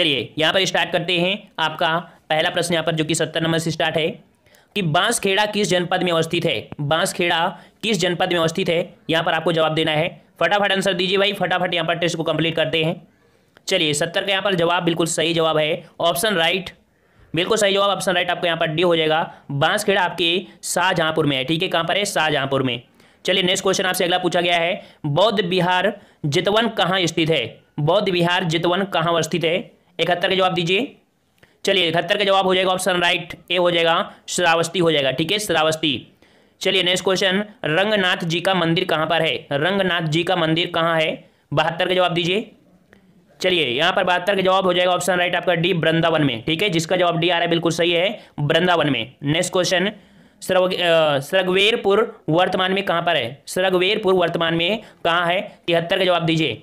चलिए यहाँ पर स्टार्ट करते हैं आपका पहला प्रश्न यहाँ पर जो कि सत्तर नंबर से स्टार्ट है कि बांसखेड़ा किस जनपद में अवस्थित है बांसखेड़ा किस जनपद में अवस्थित है यहाँ पर आपको जवाब देना है फटाफट आंसर दीजिए भाई फटाफट यहाँ पर टेस्ट को कंप्लीट करते हैं चलिए सत्तर का यहाँ पर जवाब बिल्कुल सही जवाब है ऑप्शन राइट बिल्कुल सही जवाब ऑप्शन राइट आपको यहाँ पर डी हो जाएगा बांसखेड़ा आपके शाहजहांपुर में है ठीक है कहाँ पर है शाहजहांपुर में चलिए नेक्स्ट क्वेश्चन आपसे अगला पूछा गया है बौद्ध बिहार जितवन कहाँ स्थित है बौद्ध बिहार जितवन कहाँ अवस्थित है इकहत्तर का जवाब दीजिए चलिए इकहत्तर का जवाब हो जाएगा ऑप्शन राइट ए हो जाएगा श्रावस्ती हो जाएगा ठीक है श्रावस्ती चलिए नेक्स्ट क्वेश्चन रंगनाथ जी का मंदिर कहाँ पर है रंगनाथ जी का मंदिर कहाँ है बहत्तर का जवाब दीजिए चलिए यहाँ पर बहत्तर का जवाब हो जाएगा ऑप्शन राइट आपका डी वृंदावन में ठीक है जिसका जवाब डी आ रहा है बिल्कुल सही है वृंदावन में नेक्स्ट क्वेश्चन सरगवेरपुर वर्तमान में कहाँ पर है सरगवेरपुर वर्तमान में कहाँ है तिहत्तर का जवाब दीजिए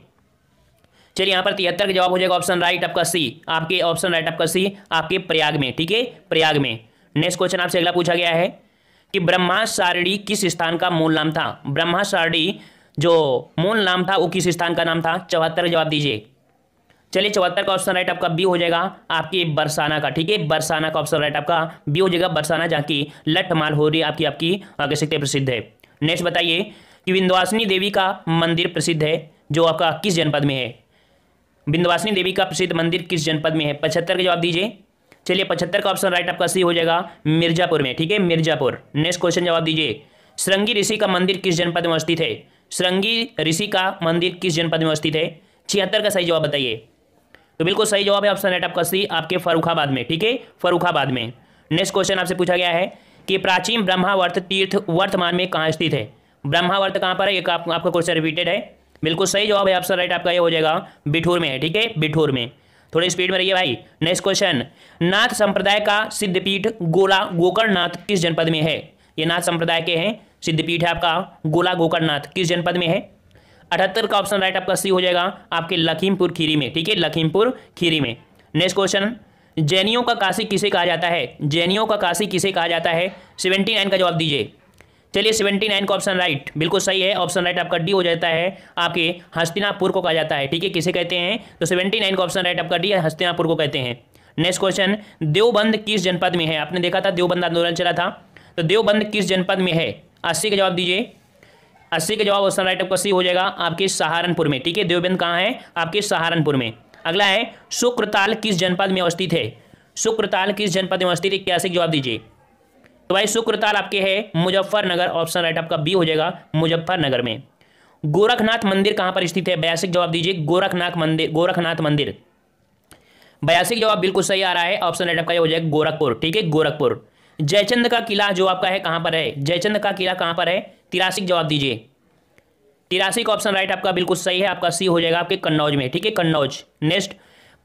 चलिए यहाँ पर तिहत्तर का जवाब हो जाएगा ऑप्शन राइट आपका सी आपके ऑप्शन राइट आपका सी आपके प्रयाग में ठीक है प्रयाग में नेक्स्ट क्वेश्चन आपसे अगला पूछा गया है कि ब्रह्मा सारणी किस स्थान का मूल नाम था ब्रह्मा सारणी जो मूल नाम था वो किस स्थान का नाम था चौहत्तर का जवाब दीजिए चलिए चौहत्तर का ऑप्शन राइट आपका बी हो जाएगा आपके बरसाना का ठीक है बरसाना का ऑप्शन राइट आपका बी हो जाएगा बरसाना जहाँ की लठ रही आपकी आपकी कह सकते प्रसिद्ध है नेक्स्ट बताइए कि विंध्यवासिनी देवी का मंदिर प्रसिद्ध है जो आपका किस जनपद में है बिंदवासिनी देवी का प्रसिद्ध मंदिर किस जनपद में है पचहत्तर का जवाब दीजिए चलिए पचहत्तर का ऑप्शन राइट आपका सी हो जाएगा मिर्जापुर में ठीक है मिर्जापुर नेक्स्ट क्वेश्चन जवाब दीजिए श्रृंगी ऋषि का मंदिर किस जनपद में अवस्थित है श्रृंगी ऋषि का मंदिर किस जनपद में अवस्थित है छिहत्तर का सही जवाब बताइए तो बिल्कुल सही जवाब है ऑप्शन राइट आपका सी आपके फरुखाबाद में ठीक है फरुखाबाद में नेक्स्ट क्वेश्चन आपसे पूछा गया है कि प्राचीन ब्रह्मावर्त तीर्थ वर्तमान में कहाँ स्थित है ब्रह्मावर्त कहाँ पर है ये आपका क्वेश्चन रिपीटेड है बिल्कुल सही जवाब है आपसे राइट आपका ये हो जाएगा बिठूर में ठीक है बिठूर में थोड़ी स्पीड में रहिए भाई नेक्स्ट क्वेश्चन नाथ संप्रदाय का सिद्धपीठ गोला गोकर्णनाथ किस जनपद में है ये नाथ संप्रदाय के हैं सिद्धपीठ है आपका गोला गोकर्णनाथ किस जनपद में है अठहत्तर का ऑप्शन राइट आपका सी हो जाएगा आपके लखीमपुर खीरी में ठीक है लखीमपुर खीरी में नेक्स्ट क्वेश्चन जैनियों का काशी किसे कहा जाता है जैनियों का काशी किसे कहा जाता है सेवेंटी नाइन का जवाब दीजिए चलिए सेवेंटी नाइन का ऑप्शन राइट बिल्कुल सही है ऑप्शन राइट आपका डी हो जाता है आपके हस्तिनापुर को कहा जाता है ठीक है किसे कहते हैं तो सेवेंटी नाइन का ऑप्शन राइट आपका डी हस्तिनापुर को कहते हैं नेक्स्ट क्वेश्चन देवबंद किस जनपद में है आपने देखा था देवबंद आंदोलन चला था तो देवबंद किस जनपद में है अस्सी का जवाब दीजिए अस्सी का जवाब ऑप्शन राइट आपका सी हो जाएगा आपके सहारनपुर में ठीक है देवबंद कहाँ है आपके सहारनपुर में अगला है शुक्रताल किस जनपद में अवस्थित है शुक्रताल किस जनपद में अवस्थित है क्या जवाब दीजिए तो भाई शुक्रताल आपके है मुजफ्फरनगर ऑप्शन राइट आपका बी हो जाएगा मुजफ्फरनगर में गोरखनाथ मंदिर कहां पर स्थित है बयासिक जवाब दीजिए गोरखनाथ मंदिर गोरखनाथ मंदिर बयासिक जवाब बिल्कुल सही आ रहा है ऑप्शन राइट आपका हो जाएगा गोरखपुर ठीक है गोरखपुर जयचंद का किला जो आपका है कहां पर है जयचंद का किला कहां पर है तिरासिक जवाब दीजिए तिरासी का ऑप्शन राइट आपका बिल्कुल सही है आपका सी हो जाएगा आपके कन्नौज में ठीक है कन्नौज नेक्स्ट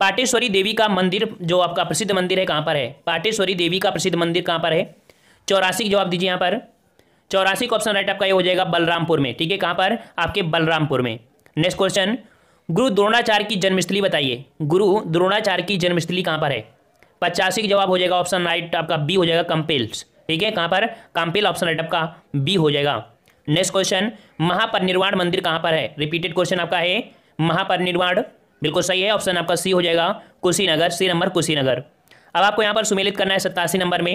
पाटेश्वरी देवी का मंदिर जो आपका प्रसिद्ध मंदिर है कहां पर है पाटेश्वरी देवी का प्रसिद्ध मंदिर कहां पर है चौरासी जवाब दीजिए यहाँ पर चौरासी का ऑप्शन राइट आपका ये हो जाएगा बलरामपुर में ठीक है कहाँ पर आपके बलरामपुर में नेक्स्ट क्वेश्चन गुरु द्रोणाचार्य की जन्मस्थली बताइए गुरु द्रोणाचार्य की जन्मस्थली कहाँ पर है पचासी जवाब हो जाएगा ऑप्शन राइट आपका बी हो जाएगा कंपिल्स ठीक है कहाँ पर कंपिल ऑप्शन राइट आपका बी हो जाएगा नेक्स्ट क्वेश्चन महापरिनिर्वाण मंदिर कहाँ पर है रिपीटेड क्वेश्चन आपका है महापरिनिर्वाण बिल्कुल सही है ऑप्शन आपका सी हो जाएगा कुशीनगर सी नंबर कुशीनगर अब आपको यहाँ पर सुमेलित करना है सत्तासी नंबर में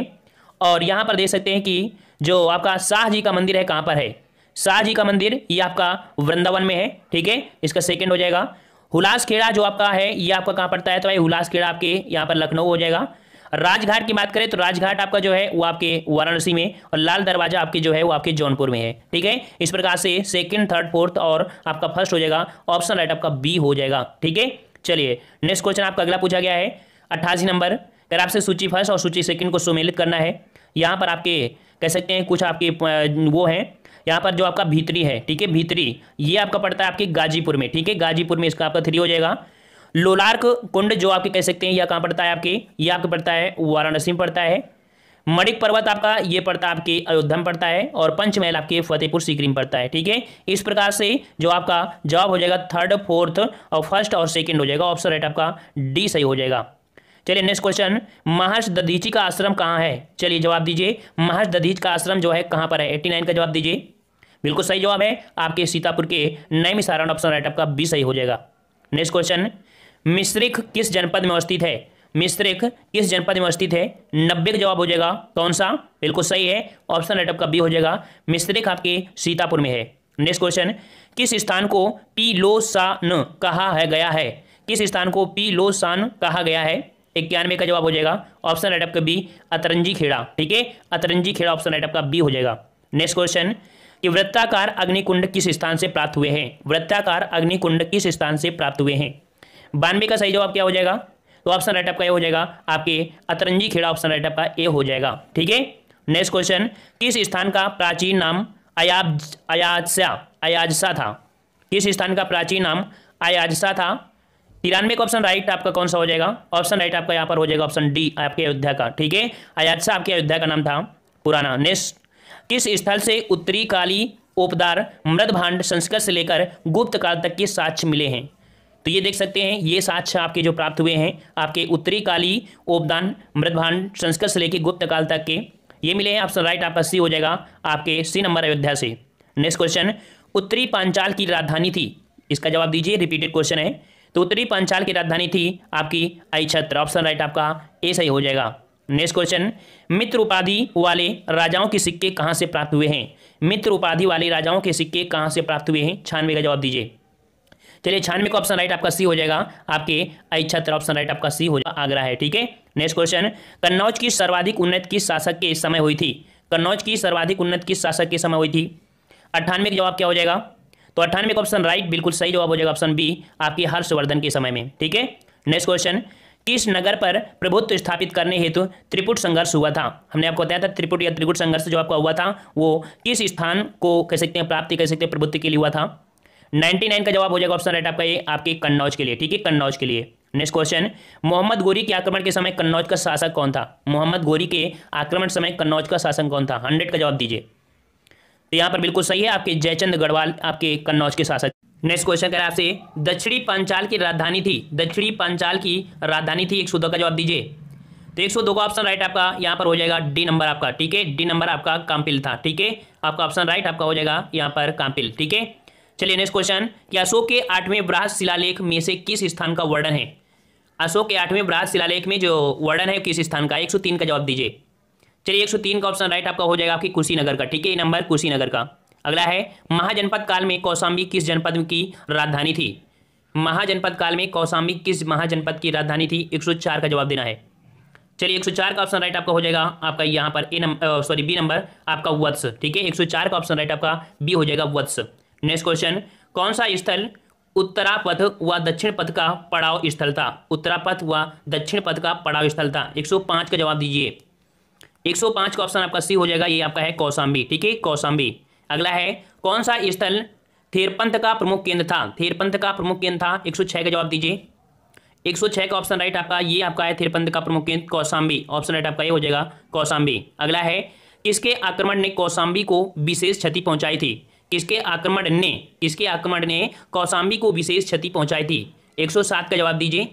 और यहाँ पर देख सकते हैं कि जो आपका शाह जी का मंदिर है कहाँ पर है शाह जी का मंदिर ये आपका वृंदावन में है ठीक है इसका सेकेंड हो जाएगा हुलासखेड़ा जो आपका है ये आपका कहाँ पड़ता है तो भाई हुलासखेड़ा आपके यहाँ पर लखनऊ हो जाएगा राजघाट की बात करें तो राजघाट आपका जो है वो आपके वाराणसी में और लाल दरवाजा आपके जो है वो आपके जौनपुर में है ठीक है इस प्रकार से सेकंड थर्ड फोर्थ और आपका फर्स्ट हो जाएगा ऑप्शन राइट आपका बी हो जाएगा ठीक है चलिए नेक्स्ट क्वेश्चन आपका अगला पूछा गया है अट्ठासी नंबर फिर आपसे सूची फर्स्ट और सूची सेकंड को सुमेलित करना है यहाँ पर आपके कह सकते हैं कुछ आपके वो हैं यहाँ पर जो आपका भीतरी है ठीक है भीतरी ये आपका पड़ता है आपके गाजीपुर में ठीक है गाजीपुर में इसका आपका थ्री हो जाएगा लोलार्क कुंड जो आपके कह सकते हैं यह कहाँ पड़ता है आपके ये आपका पड़ता है वाराणसी में पड़ता है मणिक पर्वत आपका ये पड़ता है आपके अयोध्या में पड़ता है और पंचमहल आपके फतेहपुर सीकरी में पड़ता है ठीक है इस प्रकार से जो आपका जवाब हो जाएगा थर्ड फोर्थ और फर्स्ट और सेकंड हो जाएगा ऑप्शन राइट आपका डी सही हो जाएगा चलिए नेक्स्ट क्वेश्चन महर्ष दधीची का आश्रम कहाँ है चलिए जवाब दीजिए महर्ष दधीच का आश्रम जो है कहाँ पर है एट्टी नाइन का जवाब दीजिए बिल्कुल सही जवाब है आपके सीतापुर के नए सारण ऑप्शन राइट आपका बी सही हो जाएगा नेक्स्ट क्वेश्चन मिश्रिख किस जनपद में अवस्थित है मिश्रिख किस जनपद में अवस्थित है नब्बे का जवाब हो जाएगा कौन सा बिल्कुल सही है ऑप्शन राइट आपका बी हो जाएगा मिश्रिक आपके सीतापुर में है नेक्स्ट क्वेश्चन किस स्थान को पी लो न कहा है गया है किस स्थान को पी लो सान कहा गया है इक्यानवे का जवाब हो जाएगा ऑप्शन राइट आपका बी अतरंजी खेड़ा ठीक है अतरंजी खेड़ा ऑप्शन राइट आपका बी हो जाएगा नेक्स्ट क्वेश्चन कि वृत्ताकार अग्निकुंड किस स्थान से प्राप्त हुए हैं वृत्ताकार अग्निकुंड किस स्थान से प्राप्त हुए हैं बानवे का सही जवाब क्या हो जाएगा तो ऑप्शन राइट आपका ए हो जाएगा आपके अतरंजी खेड़ा ऑप्शन राइट आपका ए हो जाएगा ठीक है नेक्स्ट क्वेश्चन किस स्थान का प्राचीन नाम अयाज अयाजसा अयाजसा था किस स्थान का प्राचीन नाम अयाजसा था तिरानवे का ऑप्शन राइट आपका कौन सा हो जाएगा ऑप्शन राइट आपका यहाँ पर हो जाएगा ऑप्शन डी आपके अयोध्या का ठीक है आजाद शाह आपके अयोध्या का नाम था पुराना नेक्स्ट किस स्थल से उत्तरी काली उपदार मृद भांड संस्कृत से लेकर गुप्त काल तक के साक्ष्य मिले हैं तो ये देख सकते हैं ये साक्ष्य आपके जो प्राप्त हुए हैं आपके उत्तरी काली ओपदान मृदभांड संस्कृत से लेकर गुप्त काल तक के ये मिले हैं ऑप्शन राइट आपका सी हो जाएगा आपके सी नंबर अयोध्या से नेक्स्ट क्वेश्चन उत्तरी पांचाल की राजधानी थी इसका जवाब दीजिए रिपीटेड क्वेश्चन है तो उत्तरी पंचाल की राजधानी थी आपकी अक्षत्र ऑप्शन राइट आपका ए सही हो जाएगा नेक्स्ट क्वेश्चन मित्र उपाधि वाले राजाओं के सिक्के कहाँ से प्राप्त हुए हैं मित्र उपाधि वाले राजाओं के सिक्के कहाँ से प्राप्त हुए हैं छानवे का जवाब दीजिए चलिए छानवे का ऑप्शन राइट आपका सी हो जाएगा आपके अक्षत्र ऑप्शन राइट आपका सी हो जाएगा आगरा है ठीक है नेक्स्ट क्वेश्चन कन्नौज की सर्वाधिक उन्नत किस शासक के समय हुई थी कन्नौज की सर्वाधिक उन्नत किस शासक के समय हुई थी अट्ठानवे का जवाब क्या हो जाएगा तो अट्ठानवे का ऑप्शन राइट बिल्कुल सही जवाब हो जाएगा ऑप्शन बी आपके हर्षवर्धन के समय में ठीक है नेक्स्ट क्वेश्चन किस नगर पर प्रभुत्व स्थापित करने हेतु त्रिपुट संघर्ष हुआ था हमने आपको बताया था त्रिपुट या त्रिपुट संघर्ष जो आपका हुआ था वो किस स्थान को कह सकते हैं प्राप्ति कह सकते हैं प्रभुत्व के लिए हुआ था 99 का जवाब हो जाएगा ऑप्शन राइट आपका ये आपके कन्नौज के लिए ठीक है कन्नौज के लिए नेक्स्ट क्वेश्चन मोहम्मद गोरी के आक्रमण के समय कन्नौज का शासक कौन था मोहम्मद गोरी के आक्रमण समय कन्नौज का शासक कौन था हंड्रेड का जवाब दीजिए तो यहाँ पर बिल्कुल सही है आपके जयचंद गढ़वाल आपके कन्नौज के शासक नेक्स्ट क्वेश्चन कर आपसे दक्षिणी पंचाल की राजधानी थी दक्षिणी पंचाल की राजधानी थी एक सौ का जवाब दीजिए तो एक सौ दो का ऑप्शन राइट आपका यहाँ पर हो जाएगा डी नंबर आपका ठीक है डी नंबर आपका कांपिल था ठीक है आपका ऑप्शन राइट आपका हो जाएगा यहाँ पर कांपिल ठीक है चलिए नेक्स्ट क्वेश्चन कि अशोक के आठवें ब्राह्म शिलालेख में से किस स्थान का वर्णन है अशोक के आठवें ब्राह्म शिलालेख में जो वर्णन है किस स्थान का 103 का जवाब दीजिए चलिए 103 का ऑप्शन राइट आपका हो जाएगा आपकी कुशीनगर का ठीक है ये नंबर कुशीनगर का अगला है महाजनपद काल में कौशाम्बी किस जनपद की राजधानी थी महाजनपद काल में कौशाम्बी किस महाजनपद की राजधानी थी 104 का जवाब देना है चलिए 104 का ऑप्शन राइट आपका हो जाएगा आपका यहाँ पर A number sorry B number आपका वत्स ठीक है 104 का ऑप्शन राइट आपका बी हो जाएगा वत्स नेक्स्ट क्वेश्चन कौन सा स्थल उत्तरापथ व दक्षिण पथ का पड़ाव स्थल था उत्तरापथ व दक्षिण पथ का पड़ाव स्थल था 105 का जवाब दीजिए 105 का ऑप्शन आपका सी हो जाएगा ये आपका है कौसाम्बी ठीक है कौसाम्बी अगला है कौन सा स्थल थेरपंथ का प्रमुख केंद्र था थेरपंथ का प्रमुख केंद्र था 106 का जवाब दीजिए 106 का ऑप्शन राइट आपका ये आपका है थेरपंथ का प्रमुख केंद्र कौसाम्बी ऑप्शन राइट आपका ये हो जाएगा कौसाम्बी अगला है किसके आक्रमण ने कौसाम्बी को विशेष क्षति पहुंचाई थी किसके आक्रमण ने किसके आक्रमण ने कौसाम्बी को विशेष क्षति पहुंचाई थी 107 का जवाब दीजिए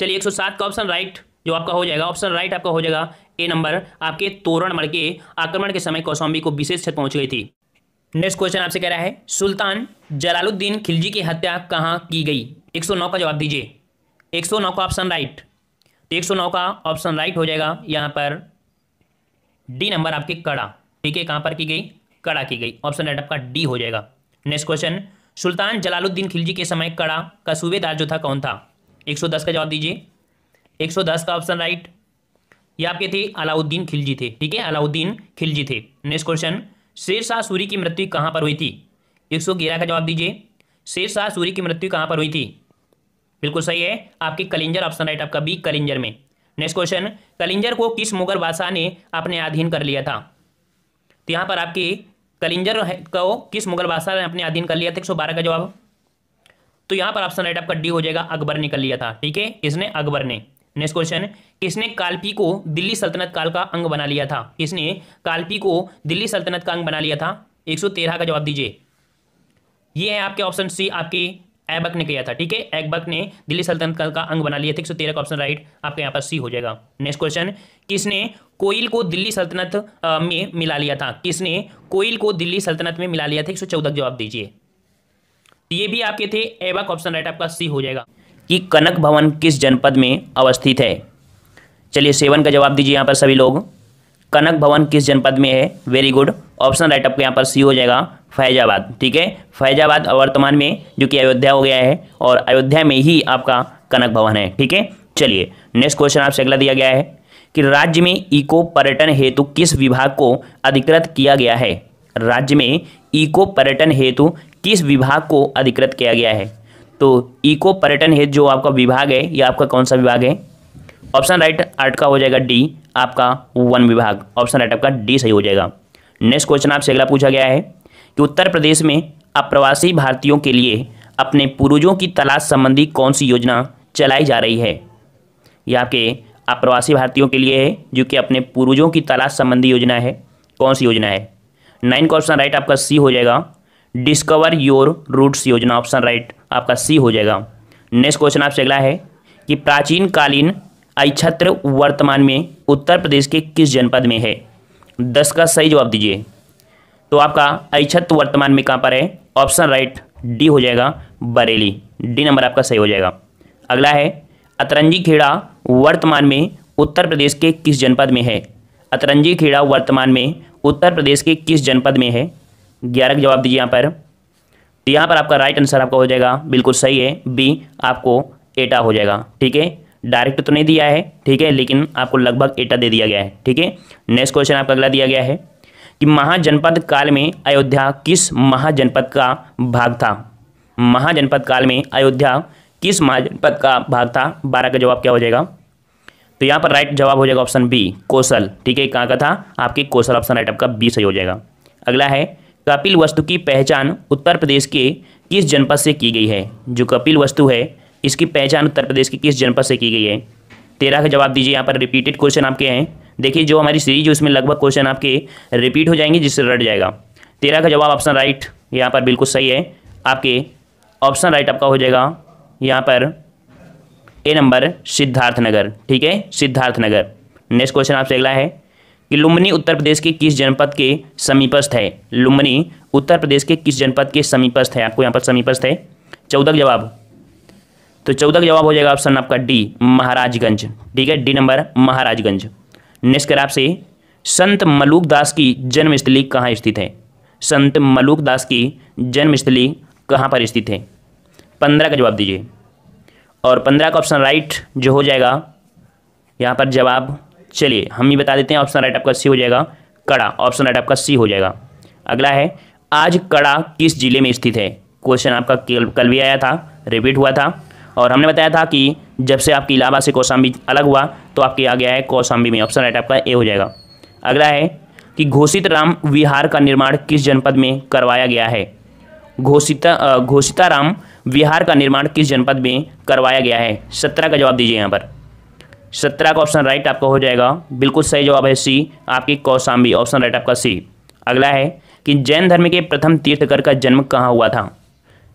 चलिए 107 का ऑप्शन राइट जो आपका हो जाएगा ऑप्शन राइट आपका हो जाएगा ए नंबर आपके तोरण मड़ के आक्रमण के समय कौशाम्बी को विशेष क्षत पहुंच गई थी नेक्स्ट क्वेश्चन आपसे कह रहा है सुल्तान जलालुद्दीन खिलजी की हत्या कहाँ की गई 109 का जवाब दीजिए 109 का ऑप्शन राइट तो 109 का ऑप्शन राइट हो जाएगा यहाँ पर डी नंबर आपके कड़ा ठीक है कहाँ पर की गई कड़ा की गई ऑप्शन राइट आपका डी हो जाएगा नेक्स्ट क्वेश्चन सुल्तान जलालुद्दीन खिलजी के समय कड़ा का सूबेदार जो था कौन था 110 का जवाब दीजिए 110 का ऑप्शन राइट ये आपके थे अलाउद्दीन खिलजी थे ठीक है अलाउद्दीन खिलजी थे नेक्स्ट क्वेश्चन शेरशाह सूरी की मृत्यु कहाँ पर हुई थी एक सौ ग्यारह का जवाब दीजिए शेरशाह सूरी की मृत्यु कहाँ पर हुई थी बिल्कुल सही है आपके कलिंजर ऑप्शन राइट आपका बी कलिंजर में नेक्स्ट क्वेश्चन कलिंजर को किस मुगल बादशाह ने अपने अधीन कर लिया था तो यहाँ पर आपके कलिंजर को किस मुगल बादशाह ने अपने अधीन कर लिया था एक सौ बारह का जवाब तो यहाँ पर ऑप्शन राइट आपका डी हो जाएगा अकबर ने कर लिया था ठीक है इसने अकबर ने नेक्स्ट क्वेश्चन किसने कालपी को दिल्ली सल्तनत काल का अंग बना लिया था किसने कालपी को दिल्ली सल्तनत का अंग बना लिया था 113 का जवाब दीजिए ये है आपके ऑप्शन सी आपके ऐबक ने किया था ठीक है एबक ने दिल्ली सल्तनत काल का अंग बना लिया था एक सौ तेरह का ऑप्शन राइट आपके यहाँ पर सी हो जाएगा नेक्स्ट क्वेश्चन किसने कोयल को दिल्ली सल्तनत में मिला लिया था किसने कोयल को दिल्ली सल्तनत में मिला लिया था एक सौ चौदह जवाब दीजिए ये भी आपके थे ऐबक ऑप्शन राइट आपका सी हो जाएगा कि कनक भवन किस जनपद में अवस्थित है चलिए सेवन का जवाब दीजिए यहाँ पर सभी लोग कनक भवन किस जनपद में है वेरी गुड ऑप्शन राइट आपका यहाँ पर सी हो जाएगा फैजाबाद ठीक है फैजाबाद वर्तमान में जो कि अयोध्या हो गया है और अयोध्या में ही आपका कनक भवन है ठीक है चलिए नेक्स्ट क्वेश्चन आपसे अगला दिया गया है कि राज्य में इको पर्यटन हेतु किस विभाग को अधिकृत किया गया है राज्य में इको पर्यटन हेतु किस विभाग को अधिकृत किया गया है तो इको पर्यटन हेतु जो आपका विभाग है या आपका कौन सा विभाग है ऑप्शन राइट का हो जाएगा डी आपका वन विभाग ऑप्शन राइट आपका डी सही हो जाएगा नेक्स्ट क्वेश्चन आपसे अगला पूछा गया है कि उत्तर प्रदेश में अप्रवासी भारतीयों के लिए अपने पूर्वजों की तलाश संबंधी कौन सी योजना चलाई जा रही है यह आपके अप्रवासी भारतीयों के लिए है जो कि अपने पूर्वजों की तलाश संबंधी योजना है कौन सी योजना है नाइन का ऑप्शन राइट आपका सी हो जाएगा डिस्कवर योर रूट्स योजना ऑप्शन राइट आपका सी हो जाएगा नेक्स्ट क्वेश्चन आपसे अगला है कि प्राचीन कालीन अक्षत्र वर्तमान में उत्तर प्रदेश के किस जनपद में है दस का सही जवाब दीजिए तो आपका अक्षत्र वर्तमान में कहाँ पर है ऑप्शन राइट डी हो जाएगा बरेली डी नंबर आपका सही हो जाएगा अगला है अतरंजी खेड़ा वर्तमान में उत्तर प्रदेश के किस जनपद में है अतरंजी खेड़ा वर्तमान में उत्तर प्रदेश के किस जनपद में है ग्यारह जवाब दीजिए यहाँ पर तो यहाँ पर आपका राइट आंसर आपका हो जाएगा बिल्कुल सही है बी आपको एटा हो जाएगा ठीक है डायरेक्ट तो नहीं दिया है ठीक है लेकिन आपको लगभग एटा दे दिया गया है ठीक है नेक्स्ट क्वेश्चन आपका अगला दिया गया है कि महाजनपद काल में अयोध्या किस महाजनपद का भाग था महाजनपद काल में अयोध्या किस महाजनपद का भाग था बारह का जवाब क्या हो जाएगा तो यहाँ पर राइट जवाब हो जाएगा ऑप्शन बी कौशल ठीक है कहाँ का था आपके कौशल ऑप्शन राइट आपका बी सही हो जाएगा अगला है कपिल वस्तु की पहचान उत्तर प्रदेश के किस जनपद से की गई है जो कपिल वस्तु है इसकी पहचान उत्तर प्रदेश के किस जनपद से की गई है तेरह का जवाब दीजिए यहाँ पर रिपीटेड क्वेश्चन आपके हैं देखिए जो हमारी सीरीज है उसमें लगभग क्वेश्चन आपके रिपीट हो जाएंगे जिससे रट जाएगा तेरह का जवाब ऑप्शन राइट यहाँ पर बिल्कुल सही है आपके ऑप्शन राइट आपका हो जाएगा यहाँ पर ए नंबर सिद्धार्थ नगर ठीक है सिद्धार्थ नगर नेक्स्ट क्वेश्चन आपसे अगला है कि लुम्बनी उत्तर प्रदेश के किस जनपद के समीपस्थ है लुम्बनी उत्तर प्रदेश के किस जनपद के समीपस्थ है आपको यहाँ पर समीपस्थ है चौदह जवाब तो चौदह का जवाब हो जाएगा ऑप्शन आपका डी महाराजगंज ठीक है डी नंबर महाराजगंज नेक्स्ट कर आपसे संत मलूक दास की जन्मस्थली कहाँ स्थित है संत मलूक दास की जन्मस्थली कहाँ पर स्थित है पंद्रह का जवाब दीजिए और पंद्रह का ऑप्शन राइट जो हो जाएगा यहाँ पर जवाब चलिए हम ही बता देते हैं ऑप्शन राइट आपका सी हो जाएगा कड़ा ऑप्शन राइट आपका सी हो जाएगा अगला है आज कड़ा किस जिले में स्थित है क्वेश्चन आपका कल भी आया था रिपीट हुआ था और हमने बताया था कि जब से आपकी इलाहाबाद से कौशाम्बी अलग हुआ तो आपके आ गया है कौशाम्बी में ऑप्शन राइट आपका ए हो जाएगा अगला है कि घोषित राम विहार का निर्माण किस जनपद में करवाया गया है घोषिता घोषिता राम विहार का निर्माण किस जनपद में करवाया गया है सत्रह का जवाब दीजिए यहाँ पर सत्रह का ऑप्शन राइट आपका हो जाएगा बिल्कुल सही जवाब है सी आपकी कौशाम्बी ऑप्शन राइट आपका सी अगला है कि जैन धर्म के प्रथम तीर्थकर का जन्म कहाँ हुआ था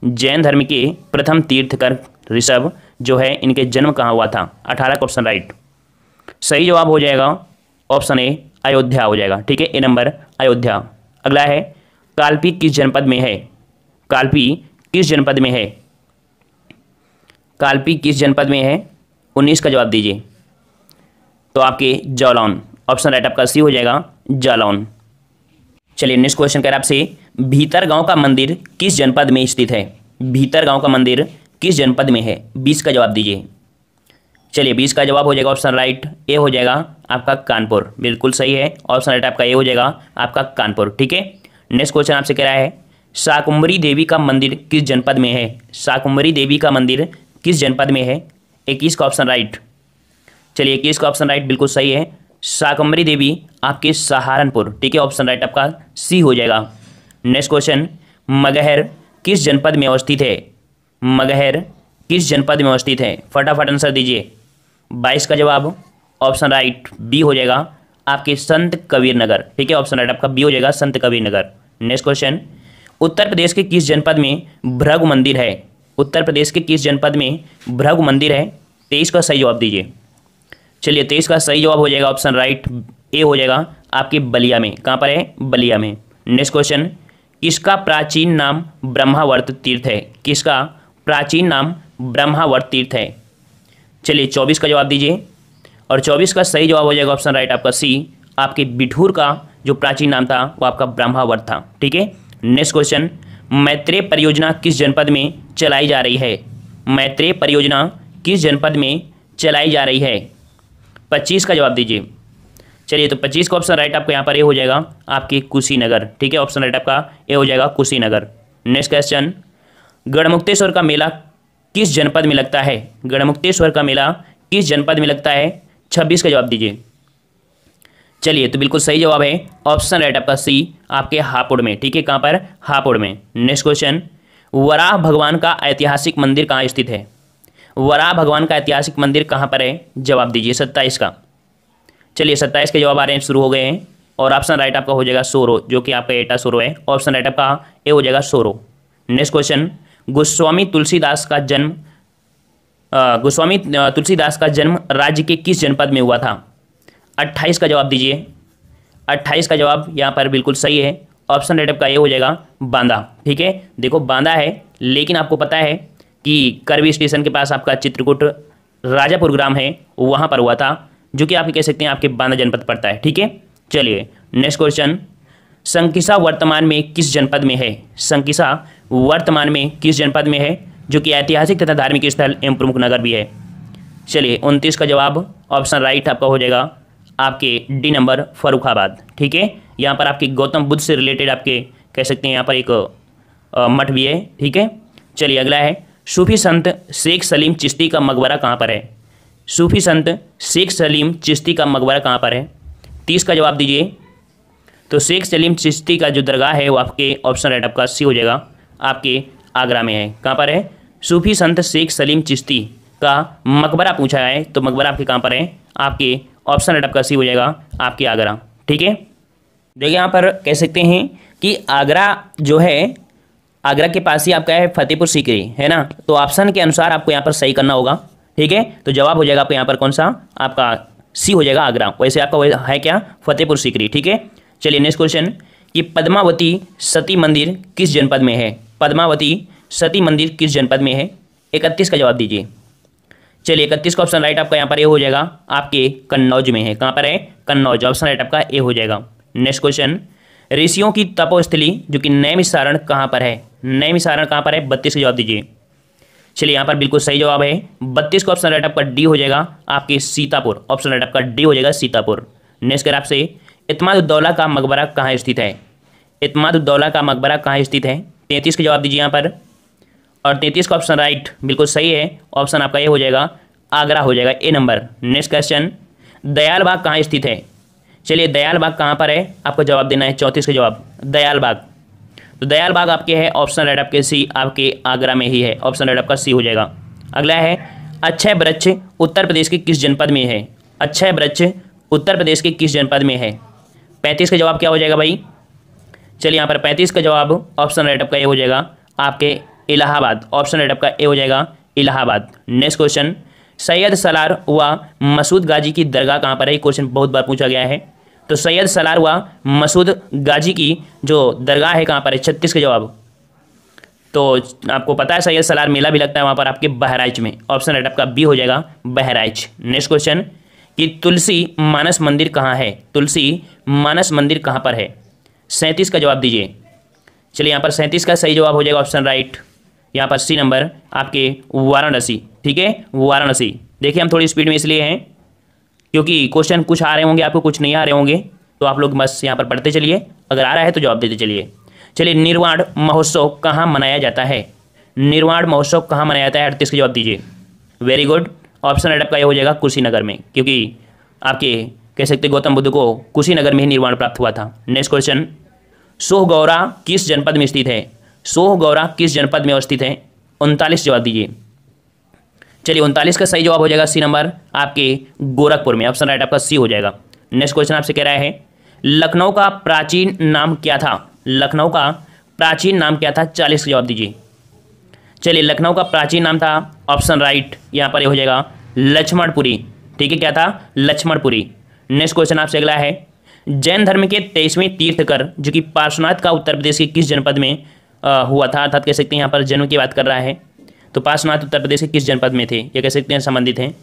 जैन धर्म के प्रथम तीर्थकर ऋषभ जो है इनके जन्म कहाँ हुआ था अठारह का ऑप्शन राइट सही जवाब हो जाएगा ऑप्शन ए अयोध्या हो जाएगा ठीक है ए नंबर अयोध्या अगला है काल्पी किस जनपद में है काल्पी किस जनपद में है काल्पी किस जनपद में है उन्नीस का जवाब दीजिए तो आपके जालौन ऑप्शन राइट आपका सी हो जाएगा जालौन चलिए नेक्स्ट क्वेश्चन कह रहा आपसे भीतर गांव का मंदिर किस जनपद में स्थित है भीतर गांव का मंदिर किस जनपद में है बीस का जवाब दीजिए चलिए बीस का जवाब हो जाएगा ऑप्शन राइट ए हो जाएगा आपका कानपुर बिल्कुल सही है ऑप्शन राइट आपका ए हो जाएगा आपका कानपुर ठीक है नेक्स्ट क्वेश्चन आपसे कह रहा है शाकुम्बरी देवी का मंदिर किस जनपद में है शाकुम्बरी देवी का मंदिर किस जनपद में है इक्कीस का ऑप्शन राइट चलिए इक्कीस का ऑप्शन राइट बिल्कुल सही है शाकंबरी देवी आपके सहारनपुर ठीक है ऑप्शन राइट आपका सी हो जाएगा नेक्स्ट क्वेश्चन मगहर किस जनपद में अवस्थित है मगहर किस जनपद में अवस्थित है फटाफट आंसर दीजिए बाईस का जवाब ऑप्शन राइट बी हो जाएगा आपके संत कबीर नगर ठीक है ऑप्शन राइट आपका बी हो जाएगा संत कबीर नगर नेक्स्ट क्वेश्चन उत्तर प्रदेश के किस जनपद में भ्रघु मंदिर है उत्तर प्रदेश के किस जनपद में भ्रघु मंदिर है तेईस का सही जवाब दीजिए चलिए तो इसका सही जवाब हो जाएगा ऑप्शन राइट ए हो जाएगा आपके बलिया में कहाँ पर है बलिया में नेक्स्ट क्वेश्चन किसका प्राचीन नाम ब्रह्मावर्त तीर्थ है किसका प्राचीन नाम ब्रह्मावर्त तीर्थ है चलिए चौबीस का जवाब दीजिए और चौबीस का सही जवाब हो जाएगा ऑप्शन राइट आपका सी आपके बिठूर का जो प्राचीन नाम था वो आपका ब्रह्मावर्त था ठीक है नेक्स्ट क्वेश्चन मैत्रेय परियोजना किस जनपद में चलाई जा रही है मैत्रेय परियोजना किस जनपद में चलाई जा रही है पच्चीस का जवाब दीजिए चलिए तो पच्चीस का ऑप्शन राइट आपका यहाँ पर ए हो जाएगा आपकी कुशीनगर ठीक है ऑप्शन राइट आपका ए हो जाएगा कुशीनगर नेक्स्ट क्वेश्चन गढ़मुक्तेश्वर का मेला किस जनपद में लगता है गढ़मुक्तेश्वर का मेला किस जनपद में लगता है छब्बीस का जवाब दीजिए चलिए तो बिल्कुल सही जवाब है ऑप्शन राइट आपका सी आपके हापुड़ में ठीक है कहाँ पर हापुड़ में नेक्स्ट क्वेश्चन वराह भगवान का ऐतिहासिक मंदिर कहाँ स्थित है वरा भगवान का ऐतिहासिक मंदिर कहाँ पर है जवाब दीजिए सत्ताईस का चलिए सत्ताईस के जवाब आ रहे हैं शुरू हो गए हैं और ऑप्शन राइट आपका हो जाएगा सोरो जो कि आपका एटा सोरो है ऑप्शन राइट आपका ए हो जाएगा सोरो नेक्स्ट क्वेश्चन गोस्वामी तुलसीदास का जन्म गोस्वामी तुलसीदास का जन्म राज्य के किस जनपद में हुआ था अट्ठाईस का जवाब दीजिए अट्ठाईस का जवाब यहाँ पर बिल्कुल सही है ऑप्शन राइट का ये हो जाएगा बांदा ठीक है देखो बांदा है लेकिन आपको पता है कि करवी स्टेशन के पास आपका चित्रकूट राजापुर ग्राम है वहाँ पर हुआ था जो कि आप कह सकते हैं आपके बांदा जनपद पड़ता है ठीक है चलिए नेक्स्ट क्वेश्चन संकिसा वर्तमान में किस जनपद में है संकिसा वर्तमान में किस जनपद में है जो कि ऐतिहासिक तथा धार्मिक स्थल एवं प्रमुख नगर भी है चलिए उनतीस का जवाब ऑप्शन राइट आपका हो जाएगा आपके डी नंबर फरुखाबाद ठीक है यहाँ पर आपके गौतम बुद्ध से रिलेटेड आपके कह सकते हैं यहाँ पर एक मठ भी है ठीक है चलिए अगला है सूफी संत शेख सलीम चिश्ती का मकबरा कहाँ पर है सूफी संत शेख सलीम चिश्ती का मकबरा कहाँ पर है तीस का जवाब दीजिए तो शेख सलीम चिश्ती का जो दरगाह है वो आपके ऑप्शन राइट आपका सी हो जाएगा आपके आगरा में है कहाँ पर है सूफी संत शेख सलीम चिश्ती का मकबरा पूछा है तो मकबरा आपके कहाँ पर है आपके ऑप्शन राइट आपका सी हो जाएगा आपके आगरा ठीक है देखिए यहाँ पर कह सकते हैं कि आगरा जो है आगरा के पास ही आपका है फतेहपुर सीकरी है ना तो ऑप्शन के अनुसार आपको यहाँ पर सही करना होगा ठीक है तो जवाब हो जाएगा आपका यहाँ पर कौन सा आपका सी हो जाएगा आगरा वैसे आपका है क्या फतेहपुर सीकरी ठीक है चलिए नेक्स्ट क्वेश्चन कि पद्मावती सती मंदिर किस जनपद में है पद्मावती सती मंदिर किस जनपद में है इकतीस का जवाब दीजिए चलिए इकतीस का ऑप्शन राइट आपका यहाँ पर ए हो जाएगा आपके कन्नौज में है कहाँ पर है कन्नौज ऑप्शन राइट आपका ए हो जाएगा नेक्स्ट क्वेश्चन ऋषियों की तपोस्थली जो कि नैमिसारण कहाँ पर है नैमिसारण कहाँ पर है बत्तीस का जवाब दीजिए चलिए यहाँ पर बिल्कुल सही जवाब है बत्तीस का ऑप्शन राइट आपका डी हो जाएगा आपके सीतापुर ऑप्शन राइट आपका डी हो जाएगा सीतापुर नेक्स्ट कर आपसे इतमादुद्दौला का मकबरा कहाँ स्थित है इतमादुद्दौला का मकबरा कहाँ स्थित है तैंतीस का जवाब दीजिए यहाँ पर और तैंतीस का ऑप्शन राइट बिल्कुल सही है ऑप्शन आपका ये हो जाएगा आगरा हो जाएगा A number next question Dayalbagh कहाँ स्थित है चलिए दयाल बाग कहाँ पर है आपको जवाब देना है चौंतीस का जवाब दयाल बाग तो दयाल बाग आपके है ऑप्शन राइट आपके सी आपके आगरा में ही है ऑप्शन राइट आपका सी हो जाएगा अगला है अच्छे वृक्ष उत्तर प्रदेश के किस जनपद में है अच्छा वृक्ष उत्तर प्रदेश के किस जनपद में है पैंतीस का जवाब क्या हो जाएगा भाई चलिए यहाँ पर पैंतीस का जवाब ऑप्शन राइट आपका ये हो जाएगा आपके इलाहाबाद ऑप्शन राइट आपका ए हो जाएगा इलाहाबाद नेक्स्ट क्वेश्चन सैयद सलार व मसूद गाजी की दरगाह कहाँ पर है क्वेश्चन बहुत बार पूछा गया है तो सैयद सलार हुआ मसूद गाजी की जो दरगाह है कहाँ पर है छत्तीस के जवाब तो आपको पता है सैयद सलार मेला भी लगता है वहाँ पर आपके बहराइच में ऑप्शन राइट आपका बी हो जाएगा बहराइच नेक्स्ट क्वेश्चन कि तुलसी मानस मंदिर कहाँ है तुलसी मानस मंदिर कहाँ पर है सैंतीस का जवाब दीजिए चलिए यहाँ पर सैंतीस का सही जवाब हो जाएगा ऑप्शन राइट यहाँ पर सी नंबर आपके वाराणसी ठीक है वाराणसी देखिए हम थोड़ी स्पीड में इसलिए हैं क्योंकि क्वेश्चन कुछ आ रहे होंगे आपको कुछ नहीं आ रहे होंगे तो आप लोग बस यहाँ पर पढ़ते चलिए अगर आ रहा है तो जवाब देते चलिए चलिए निर्वाण महोत्सव कहाँ मनाया जाता है निर्वाण महोत्सव कहाँ मनाया जाता है अड़तीस का जवाब दीजिए वेरी गुड ऑप्शन एडअप का ये हो जाएगा कुशीनगर में क्योंकि आपके कह सकते गौतम बुद्ध को कुशीनगर में ही निर्वाण प्राप्त हुआ था नेक्स्ट क्वेश्चन सोह गौरा किस जनपद में स्थित है सोह गौरा किस जनपद में अवस्थित है उनतालीस जवाब दीजिए चलिए उनतालीस का सही जवाब हो जाएगा सी नंबर आपके गोरखपुर में ऑप्शन राइट आपका सी हो जाएगा नेक्स्ट क्वेश्चन आपसे कह रहा है लखनऊ का प्राचीन नाम क्या था लखनऊ का प्राचीन नाम क्या था चालीस का जवाब दीजिए चलिए लखनऊ का प्राचीन नाम था ऑप्शन राइट यहाँ पर हो जाएगा लक्ष्मणपुरी ठीक है क्या था लक्ष्मणपुरी नेक्स्ट क्वेश्चन आपसे अगला है जैन धर्म के तेईसवें तीर्थकर जो कि पार्श्वनाथ का उत्तर प्रदेश के किस जनपद में आ, हुआ था अर्थात कह सकते हैं यहाँ पर जन्म की बात कर रहा है तो पार्श्वनाथ तो उत्तर प्रदेश के किस जनपद में थे ये कह सकते हैं संबंधित हैं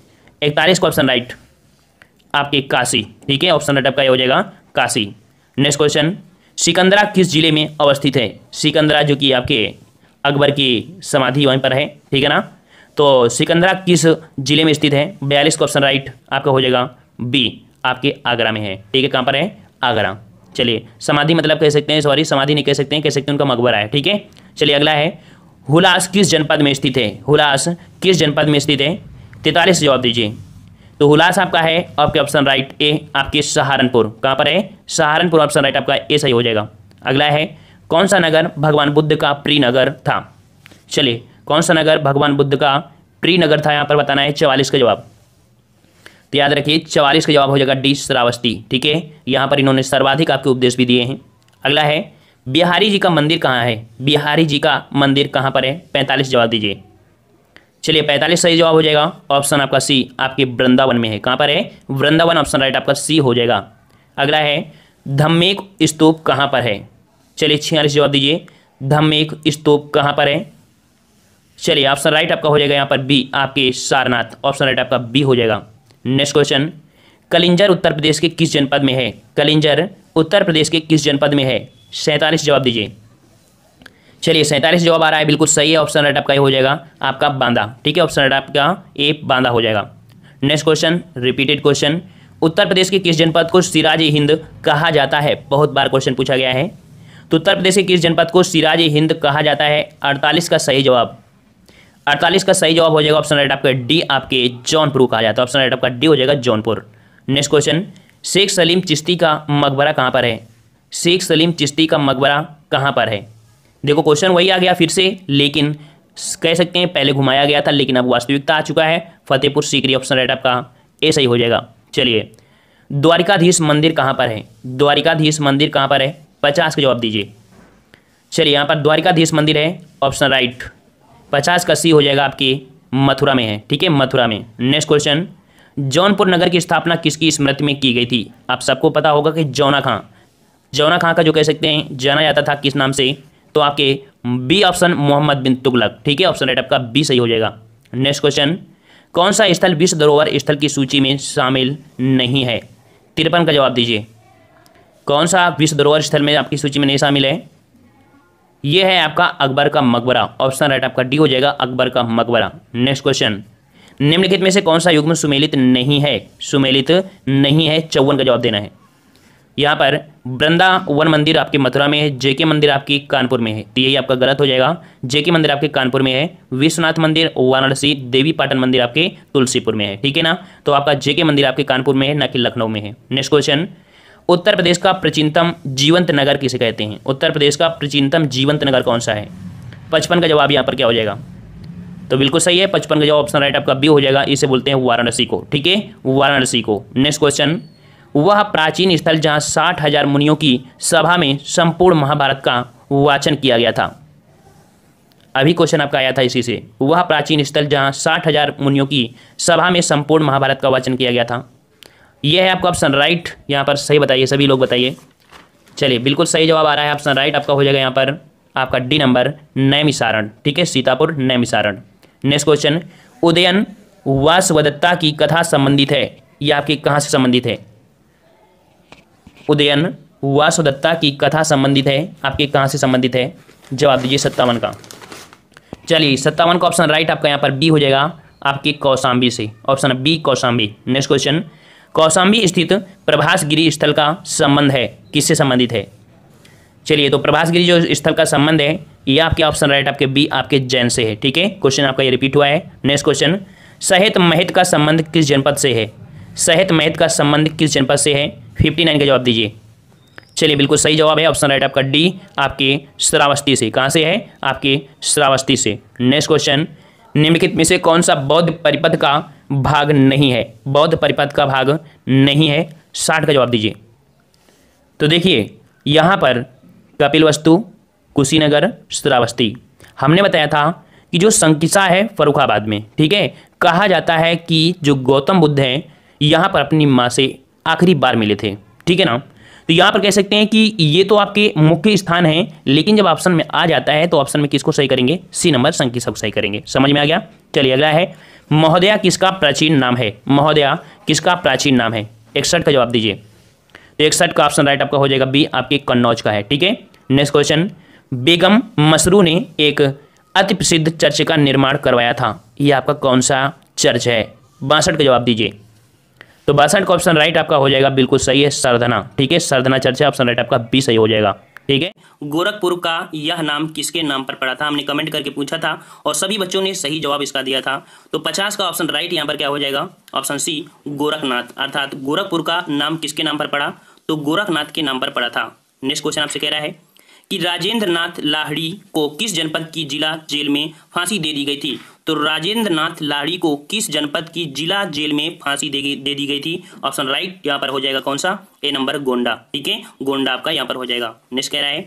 इकतालीस को ऑप्शन राइट आपके काशी ठीक है ऑप्शन राइट आपका ये हो जाएगा काशी नेक्स्ट क्वेश्चन सिकंदरा किस जिले में अवस्थित है सिकंदरा जो कि आपके अकबर की समाधि वहीं पर है ठीक है ना तो सिकंदरा किस जिले में स्थित है बयालीस का ऑप्शन राइट आपका हो जाएगा बी आपके आगरा में है ठीक है कहाँ पर है आगरा चलिए समाधि मतलब कह सकते हैं सॉरी समाधि नहीं कह सकते हैं कह सकते हैं उनका मकबरा है ठीक है चलिए अगला है हुलास किस जनपद में स्थित है हुलास किस जनपद में स्थित है तैतालीस जवाब दीजिए तो हुलास आपका है आपके ऑप्शन राइट ए आपके सहारनपुर कहाँ पर है सहारनपुर ऑप्शन राइट आपका ए सही हो जाएगा अगला है कौन सा नगर भगवान बुद्ध का प्री नगर था चलिए कौन सा नगर भगवान बुद्ध का प्री नगर था यहाँ पर बताना है चवालीस का जवाब तो याद रखिए चवालीस का जवाब हो जाएगा डी श्रावस्ती ठीक है यहाँ पर इन्होंने सर्वाधिक आपके उपदेश भी दिए हैं अगला है बिहारी जी का मंदिर कहाँ है बिहारी जी का मंदिर कहाँ पर है पैंतालीस जवाब दीजिए चलिए पैंतालीस सही जवाब हो जाएगा ऑप्शन आपका सी आपके वृंदावन में है कहाँ पर है वृंदावन ऑप्शन राइट आपका सी हो जाएगा अगला है धम्मेक स्तूप कहाँ पर है चलिए छियालीस जवाब दीजिए धम्मेक स्तूप कहाँ पर है चलिए ऑप्शन राइट आपका हो जाएगा यहाँ पर बी आपके सारनाथ ऑप्शन राइट आपका बी हो जाएगा नेक्स्ट क्वेश्चन कलिंजर उत्तर प्रदेश के किस जनपद में है कलिंजर उत्तर प्रदेश के किस जनपद में है सैंतालीस जवाब दीजिए चलिए सैंतालीस जवाब आ रहा है बिल्कुल सही है ऑप्शन राइट आपका ये हो जाएगा आपका बांदा ठीक है ऑप्शन राइट आपका ए बांदा हो जाएगा next question repeated question Uttar Pradesh के किस जनपद को सिराज हिंद कहा जाता है बहुत बार क्वेश्चन पूछा गया है तो उत्तर प्रदेश के किस जनपद को सिराज हिंद कहा जाता है अड़तालीस का सही जवाब अड़तालीस का सही जवाब हो जाएगा ऑप्शन राइट आपका डी आपके जौनपुर कहा जाता है ऑप्शन राइट आपका डी हो जाएगा जौनपुर नेक्स्ट क्वेश्चन शेख सलीम चिश्ती का मकबरा कहाँ पर है शेख सलीम चिश्ती का मकबरा कहाँ पर है देखो क्वेश्चन वही आ गया फिर से लेकिन कह सकते हैं पहले घुमाया गया था लेकिन अब वास्तविकता आ चुका है फतेहपुर सीकरी ऑप्शन राइट आपका ए सही हो जाएगा चलिए द्वारिकाधीश मंदिर कहाँ पर है द्वारिकाधीश मंदिर कहाँ पर है पचास का जवाब दीजिए चलिए यहाँ पर द्वारिकाधीश मंदिर है ऑप्शन राइट पचास का सी हो जाएगा आपकी मथुरा में है ठीक है मथुरा में नेक्स्ट क्वेश्चन जौनपुर नगर की स्थापना किसकी स्मृति में की गई थी आप सबको पता होगा कि जौना खां जौना खां का जो कह सकते हैं जाना जाता था किस नाम से तो आपके बी ऑप्शन मोहम्मद बिन तुगलक ठीक है ऑप्शन राइट आपका बी सही हो जाएगा नेक्स्ट क्वेश्चन कौन सा स्थल विश्व धरोहर स्थल की सूची में शामिल नहीं है तिरपन का जवाब दीजिए कौन सा विश्व धरोहर स्थल में आपकी सूची में नहीं शामिल है यह है आपका अकबर का मकबरा ऑप्शन राइट आपका डी हो जाएगा अकबर का मकबरा नेक्स्ट क्वेश्चन निम्नलिखित में से कौन सा युग्म सुमेलित नहीं है सुमेलित नहीं है चौवन का जवाब देना है यहाँ पर वृंदावन मंदिर आपके मथुरा में है जेके मंदिर आपकी कानपुर में है तो यही आपका गलत हो जाएगा जेके मंदिर आपके कानपुर में है विश्वनाथ मंदिर वाराणसी देवी पाटन मंदिर आपके तुलसीपुर में है ठीक है ना तो आपका जेके मंदिर आपके कानपुर में है ना कि लखनऊ में है नेक्स्ट क्वेश्चन उत्तर प्रदेश का प्राचीनतम जीवंत नगर किसे कहते हैं उत्तर प्रदेश का प्राचीनतम जीवंत नगर कौन सा है पचपन का जवाब यहाँ पर क्या हो जाएगा तो बिल्कुल सही है पचपन का जवाब ऑप्शन राइट आपका बी हो जाएगा इसे बोलते हैं वाराणसी को ठीक है वाराणसी को नेक्स्ट क्वेश्चन वह प्राचीन स्थल जहाँ साठ हजार मुनियों की सभा में संपूर्ण महाभारत का वाचन किया गया था अभी क्वेश्चन आपका आया था इसी से वह प्राचीन स्थल जहाँ साठ हजार मुनियों की सभा में संपूर्ण महाभारत का वाचन किया गया था यह है आपका ऑप्शन राइट यहाँ पर सही बताइए सभी लोग बताइए चलिए बिल्कुल सही जवाब आ रहा है ऑप्शन राइट आपका हो जाएगा यहाँ पर आपका डी नंबर नैमिसारण ठीक है सीतापुर नैमिसारण नेक्स्ट क्वेश्चन उदयन वासवदत्ता की कथा संबंधित है यह आपकी कहाँ से संबंधित है उदयन हुआ सुदत्ता की कथा संबंधित है आपके कहाँ से संबंधित है जवाब दीजिए सत्तावन का चलिए सत्तावन का ऑप्शन राइट आपका यहाँ पर बी हो जाएगा आपके कौशाम्बी से option B Kaushambi next question Kaushambi स्थित प्रभास गिरी स्थल का संबंध है किससे संबंधित है चलिए तो प्रभास गिरी जो स्थल का संबंध है ये आपके ऑप्शन राइट आपके बी आपके जैन से है ठीक है क्वेश्चन आपका ये रिपीट हुआ है नेक्स्ट क्वेश्चन सहित महित का संबंध किस जनपद से है सहित महित का संबंध किस जनपद से है फिफ्टी नाइन का जवाब दीजिए चलिए बिल्कुल सही जवाब है ऑप्शन राइट आपका डी आपके श्रावस्ती से कहाँ से है आपके श्रावस्ती से नेक्स्ट क्वेश्चन निम्नलिखित में से कौन सा बौद्ध परिपथ का भाग नहीं है बौद्ध परिपथ का भाग नहीं है साठ का जवाब दीजिए तो देखिए यहाँ पर कपिल वस्तु कुशीनगर श्रावस्ती हमने बताया था कि जो संकिसा है फरुखाबाद में ठीक है कहा जाता है कि जो गौतम बुद्ध हैं यहाँ पर अपनी माँ से आखिरी बार मिले थे ठीक है ना तो यहाँ पर कह सकते हैं कि ये तो आपके मुख्य स्थान हैं लेकिन जब ऑप्शन में आ जाता है तो ऑप्शन में किसको सही करेंगे सी नंबर संख्या सब सही करेंगे समझ में आ गया चलिए अगला है महोदया किसका प्राचीन नाम है महोदया किसका प्राचीन नाम है इकसठ का जवाब दीजिए तो इकसठ का ऑप्शन राइट आपका हो जाएगा बी आपके कन्नौज का है ठीक है नेक्स्ट क्वेश्चन बेगम मसरू ने एक अति प्रसिद्ध चर्च का निर्माण करवाया था यह आपका कौन सा चर्च है बासठ का जवाब दीजिए तो बासठ का ऑप्शन राइट आपका हो जाएगा बिल्कुल सही है सरधना ठीक है सरधना चर्चा ऑप्शन राइट आपका बी सही हो जाएगा ठीक है गोरखपुर का यह नाम किसके नाम पर पड़ा था हमने कमेंट करके पूछा था और सभी बच्चों ने सही जवाब इसका दिया था तो 50 का ऑप्शन राइट यहाँ पर क्या हो जाएगा ऑप्शन सी गोरखनाथ अर्थात गोरखपुर का नाम किसके नाम पर पड़ा तो गोरखनाथ के नाम पर पड़ा था नेक्स्ट क्वेश्चन आपसे कह रहा है कि राजेंद्र नाथ लाहड़ी को किस जनपद की जिला जेल में फांसी दे दी गई थी तो राजेंद्र नाथ लाहड़ी को किस जनपद की जिला जेल में फांसी दे दी गई थी ऑप्शन राइट यहाँ पर हो जाएगा कौन सा ए नंबर गोंडा ठीक है गोंडा आपका यहाँ पर हो जाएगा नेक्स्ट कह रहा है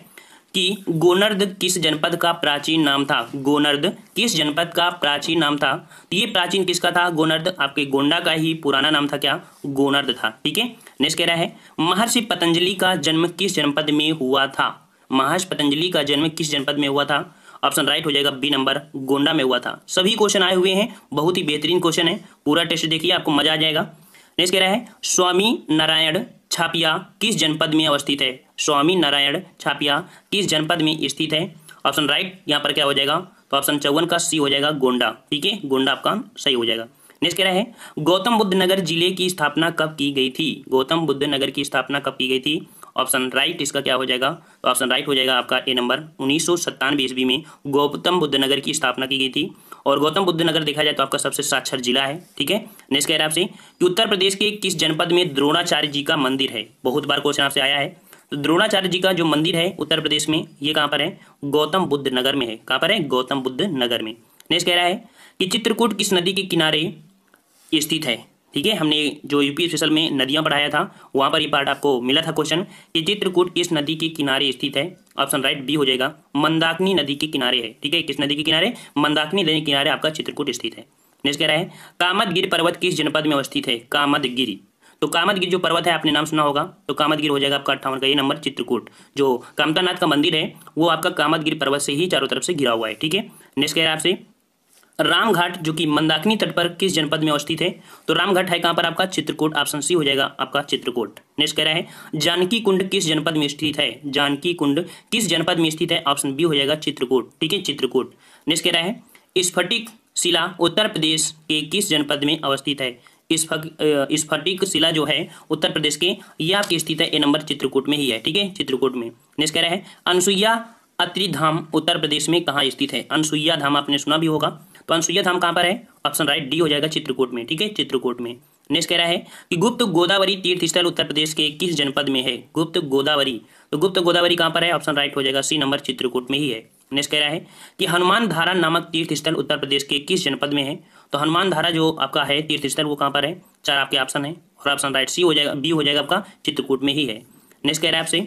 कि गोनर्द किस जनपद का प्राचीन नाम था गोनर्द किस जनपद का प्राचीन नाम था तो ये प्राचीन किसका था गोनर्द आपके गोंडा का ही पुराना नाम था क्या गोनर्द था ठीक है नेक्स्ट कह रहा है महर्षि पतंजलि का जन्म किस जनपद में हुआ था महर्षि पतंजलि का जन्म किस जनपद में हुआ था ऑप्शन राइट हो जाएगा बी नंबर गोंडा में हुआ था सभी क्वेश्चन आए हुए हैं बहुत ही बेहतरीन क्वेश्चन है पूरा टेस्ट देखिए आपको मजा आ जाएगा नेक्स्ट कह रहा है स्वामी नारायण छापिया किस जनपद में अवस्थित है स्वामी नारायण छापिया किस जनपद में स्थित है ऑप्शन राइट यहाँ पर क्या हो जाएगा तो ऑप्शन चौवन का सी हो जाएगा गोंडा ठीक है गोंडा आपका सही हो जाएगा नेक्स्ट कह रहा है गौतम बुद्ध नगर जिले की स्थापना कब की गई थी गौतम बुद्ध नगर की स्थापना कब की गई थी ऑप्शन राइट इसका क्या हो जाएगा तो ऑप्शन राइट हो जाएगा आपका ए नंबर उन्नीस सौ ईस्वी में गौतम बुद्ध नगर की स्थापना की गई थी और गौतम बुद्ध नगर देखा जाए तो आपका सबसे साक्षर जिला है ठीक है नेक्स्ट कह रहे आपसे कि उत्तर प्रदेश के किस जनपद में द्रोणाचार्य जी का मंदिर है बहुत बार क्वेश्चन आपसे आया है तो द्रोणाचार्य जी का जो मंदिर है उत्तर प्रदेश में ये कहाँ पर है गौतम बुद्ध नगर में है कहाँ पर है गौतम बुद्ध नगर में नेक्स्ट कह रहा है कि चित्रकूट किस नदी के किनारे स्थित है ठीक है हमने जो यूपी स्पेशल में नदियां पढ़ाया था वहां पर ये पार्ट आपको मिला था क्वेश्चन कि चित्रकूट किस नदी के किनारे स्थित है ऑप्शन राइट बी हो जाएगा मंदाकिनी नदी के किनारे है ठीक है किस नदी के किनारे मंदाकिनी नदी के किनारे आपका चित्रकूट स्थित है नेक्स्ट कह रहा है कामदगिर पर्वत किस जनपद में अवस्थित है कामदगिरी तो कामदगिर जो पर्वत है आपने नाम सुना होगा तो कामदगिर हो जाएगा आपका अट्ठावन का ये नंबर चित्रकूट जो कामतानाथ का मंदिर है वो आपका कामदगिर पर्वत से ही चारों तरफ से घिरा हुआ है ठीक है नेक्स्ट कह रहा है आपसे रामघाट जो कि मंदाकिनी तट पर किस जनपद में अवस्थित है तो रामघाट है कहां पर आपका चित्रकूट ऑप्शन सी हो जाएगा आपका चित्रकूट नेक्स्ट कह रहा है जानकी कुंड किस जनपद में स्थित है जानकी कुंड किस जनपद में स्थित है ऑप्शन बी हो जाएगा चित्रकूट ठीक है चित्रकूट नेक्स्ट कह रहा है स्फटिक शिला उत्तर प्रदेश के किस जनपद में अवस्थित है स्फटिक शिला जो है उत्तर प्रदेश के यह आपकी स्थित है ए नंबर चित्रकूट में ही है ठीक है चित्रकूट में नेक्स्ट कह रहा है अनुसुईया अत्रि धाम उत्तर प्रदेश में कहाँ स्थित है अनुसुईया धाम आपने सुना भी होगा પણ સુયત હમ ક્યાં પર હે ઓપ્શન રાઈટ D હો જાયેગા चित्रकूट મે ઠીક હે चित्रकूट મે નેક્સ્ટ કહે રહા હે કે ગુપ્ત ગોદાવારી તીર્થસ્થાન ઉત્તર પ્રદેશ કે કિસ જનપદ મે હે ગુપ્ત ગોદાવારી તો ગુપ્ત ગોદાવારી ક્યાં પર હે ઓપ્શન રાઈટ હો જાયેગા C નંબર चित्रकूट મે હી હે નેક્સ્ટ કહે રહા હે કે हनुमान धारा નામક તીર્થસ્થાન ઉત્તર પ્રદેશ કે કિસ જનપદ મે હે તો हनुमान धारा જો આપકા હે તીર્થસ્થાન કો ક્યાં પર હે ચાર આપકે ઓપ્શન હે ઓર ઓપ્શન રાઈટ C હો જાયેગા B હો જાયેગા આપકા चित्रकूट મે હી હે નેક્સ્ટ કહે રહા હે આપસે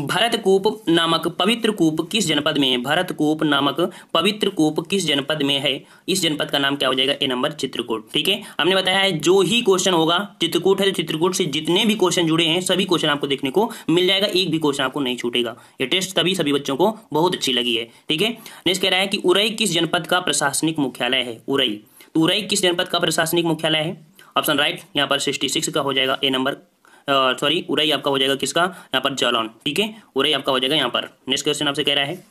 भरतकूप नामक पवित्र कूप किस जनपद में है भरतकूप नामक पवित्र कूप किस जनपद में है इस जनपद का नाम क्या हो जाएगा ए नंबर चित्रकूट ठीक है हमने बताया है जो ही क्वेश्चन होगा चित्रकूट है तो चित्रकूट से जितने भी क्वेश्चन जुड़े हैं सभी क्वेश्चन आपको देखने को मिल जाएगा एक भी क्वेश्चन आपको नहीं छूटेगा ये टेस्ट तभी सभी बच्चों को बहुत अच्छी लगी है ठीक है नेक्स्ट कह रहा है कि उरई किस जनपद का प्रशासनिक मुख्यालय है उरई तो उरई किस जनपद का प्रशासनिक मुख्यालय है ऑप्शन राइट यहाँ पर सिक्सटी सिक्स का हो जाएगा ए नंबर सॉरी उरई आपका हो जाएगा किसका यहाँ पर जालौन ठीक है उरई आपका हो जाएगा यहाँ पर नेक्स्ट क्वेश्चन आपसे कह रहा है